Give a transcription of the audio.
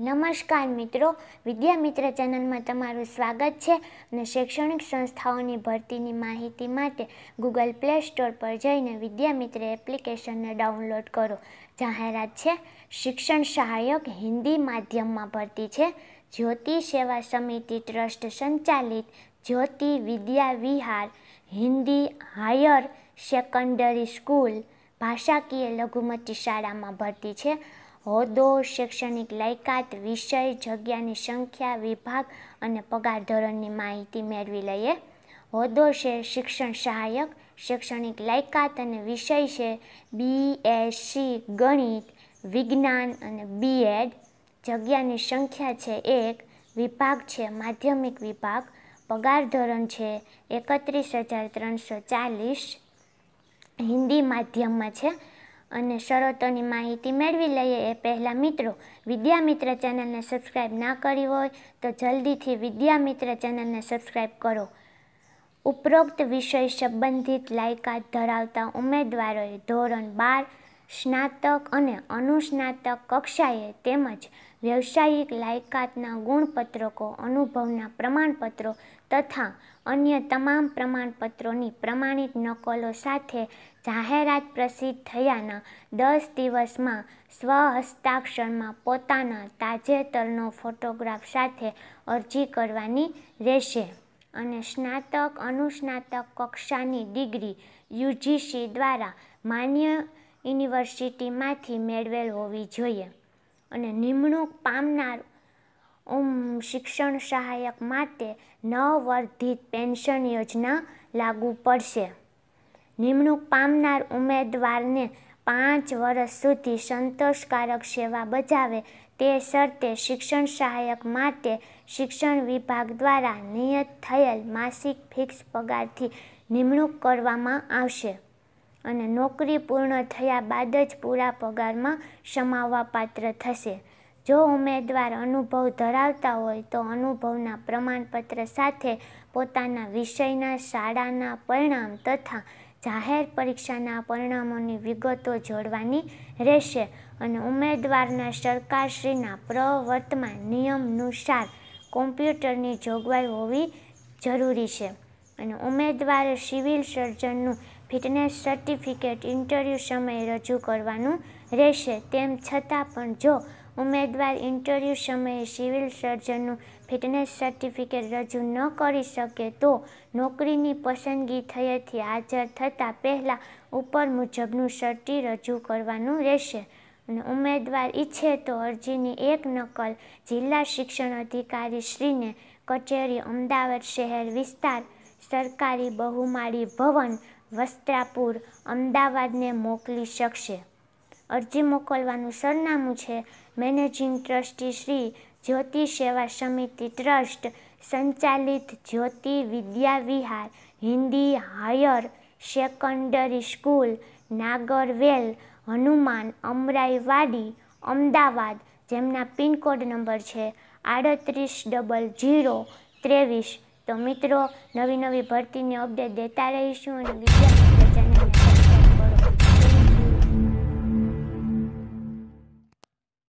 નમસ્કાર મિત્રો વિદ્યામિત્ર ચેનલમાં તમારું સ્વાગત છે અને શૈક્ષણિક સંસ્થાઓની ભરતીની માહિતી માટે ગૂગલ પ્લે સ્ટોર પર જઈને વિદ્યામિત્ર એપ્લિકેશનને ડાઉનલોડ કરો જાહેરાત છે શિક્ષણ સહાયક હિન્દી માધ્યમમાં ભરતી છે જ્યોતિ સેવા સમિતિ ટ્રસ્ટ સંચાલિત Jyoti Vidya Vihar Hindi higher secondary school ભાષાકીય લઘુમતી શાળામાં ભરતી છે હોદ્દો શૈક્ષણિક લાયકાત વિષય જગ્યાની સંખ્યા વિભાગ અને પગાર ધોરણની માહિતી મેળવી લઈએ હોદ્દો છે શિક્ષણ સહાયક શૈક્ષણિક લાયકાત અને વિષય છે બી સી ગણિત વિજ્ઞાન અને બી એડ જગ્યાની સંખ્યા છે એક વિભાગ છે માધ્યમિક વિભાગ પગાર ધોરણ છે એકત્રીસ હજાર ત્રણસો ચાલીસ હિન્દી માધ્યમમાં છે અને શરતોની માહિતી મેળવી લઈએ એ પહેલાં મિત્રો વિદ્યામિત્ર ચેનલને સબસ્ક્રાઈબ ના કરી હોય તો જલ્દીથી વિદ્યામિત્ર ચેનલને સબસ્ક્રાઈબ કરો ઉપરોક્ત વિષય સંબંધિત લાયકાત ધરાવતા ઉમેદવારોએ ધોરણ બાર સ્નાતક અને અનુસ્નાતક કક્ષાએ તેમજ વ્યવસાયિક લાયકાતના ગુણપત્રકો અનુભવના પ્રમાણપત્રો તથા અન્ય તમામ પ્રમાણપત્રોની પ્રમાણિત નકલો સાથે જાહેરાત પ્રસિદ્ધ થયાના દસ દિવસમાં સ્વહસ્તાક્ષરમાં પોતાના તાજેતરનો ફોટોગ્રાફ સાથે અરજી કરવાની રહેશે અને સ્નાતક અનુસ્નાતક કક્ષાની ડિગ્રી યુજીસી દ્વારા માન્ય યુનિવર્સિટીમાંથી મેળવેલ હોવી જોઈએ અને નિમણૂક પામનાર ઉમ શિક્ષણ સહાયક માટે નવવર્ધિત પેન્શન યોજના લાગુ પડશે નિમણૂક પામનાર ઉમેદવારને પાંચ વર્ષ સુધી સંતોષકારક સેવા બજાવે તે શરતે શિક્ષણ સહાયક માટે શિક્ષણ વિભાગ દ્વારા નિયત થયેલ માસિક ફિક્સ પગારથી નિમણૂક કરવામાં આવશે અને નોકરી પૂર્ણ થયા બાદ જ પૂરા પગારમાં સમાવવા પાત્ર થશે જો ઉમેદવાર અનુભવ ધરાવતા હોય તો અનુભવના પ્રમાણપત્ર સાથે પોતાના વિષયના શાળાના પરિણામ તથા જાહેર પરીક્ષાના પરિણામોની વિગતો જોડવાની રહેશે અને ઉમેદવારના સરકારશ્રીના પ્રવર્તમાન નિયમાનુસાર કોમ્પ્યુટરની જોગવાઈ હોવી જરૂરી છે અને ઉમેદવારે સિવિલ સર્જનનું ફિટનેસ સર્ટિફિકેટ ઇન્ટરવ્યૂ સમયે રજૂ કરવાનું રહેશે તેમ છતાં પણ જો ઉમેદવાર ઇન્ટરવ્યૂ સમયે સિવિલ સર્જનનું ફિટનેસ સર્ટિફિકેટ રજૂ ન કરી શકે તો નોકરીની પસંદગી થયેથી હાજર થતાં પહેલાં ઉપર મુજબનું સર્ટિ રજૂ કરવાનું રહેશે અને ઉમેદવાર ઈચ્છે તો અરજીની એક નકલ જિલ્લા શિક્ષણ અધિકારી શ્રીને કચેરી અમદાવાદ શહેર વિસ્તાર સરકારી બહુમાળી ભવન વસ્ત્રાપુર અમદાવાદને મોકલી શકશે અરજી મોકલવાનું સરનામું છે મેનેજિંગ ટ્રસ્ટી શ્રી જ્યોતિ સેવા સમિતિ ટ્રસ્ટ સંચાલિત Jyoti Vidyavihar Hindi higher secondary school Nagarvel Hanuman Amraiwadi Ahmedabad જેમના પિનકોડ નંબર છે આડત્રીસ ડબલ જીરો ત્રેવીસ તો મિત્રો નવી નવી ભરતીની અપડેટ દેતા રહીશું અને વિદ્યાર્થી ચેનલને